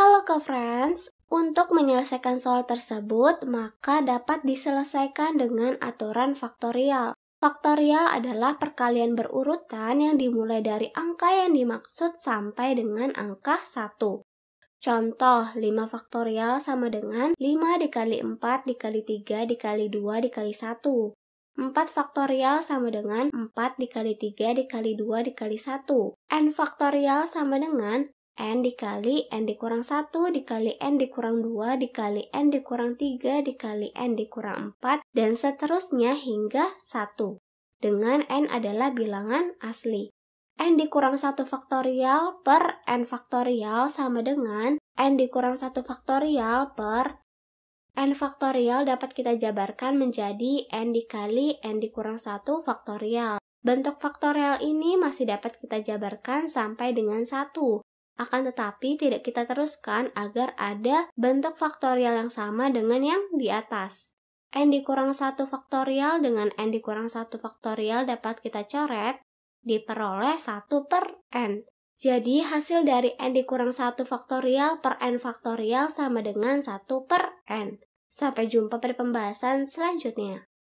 Halo co-friends, untuk menyelesaikan soal tersebut maka dapat diselesaikan dengan aturan faktorial. Faktorial adalah perkalian berurutan yang dimulai dari angka yang dimaksud sampai dengan angka 1. Contoh, 5 faktorial sama dengan 5 dikali 4 dikali 3 dikali 2 dikali 1. 4 faktorial sama dengan 4 dikali 3 dikali 2 dikali 1. N faktorial sama dengan N dikali N dikurang 1 dikali N dikurang 2 dikali N dikurang 3 dikali N dikurang 4 dan seterusnya hingga 1 dengan N adalah bilangan asli. N dikurang 1 faktorial per N faktorial sama dengan N dikurang 1 faktorial per N faktorial dapat kita jabarkan menjadi N dikali N dikurang 1 faktorial. Bentuk faktorial ini masih dapat kita jabarkan sampai dengan 1 akan tetapi tidak kita teruskan agar ada bentuk faktorial yang sama dengan yang di atas. n dikurang 1 faktorial dengan n dikurang 1 faktorial dapat kita coret diperoleh 1 per n. Jadi hasil dari n dikurang 1 faktorial per n faktorial sama dengan 1 per n. Sampai jumpa pada pembahasan selanjutnya.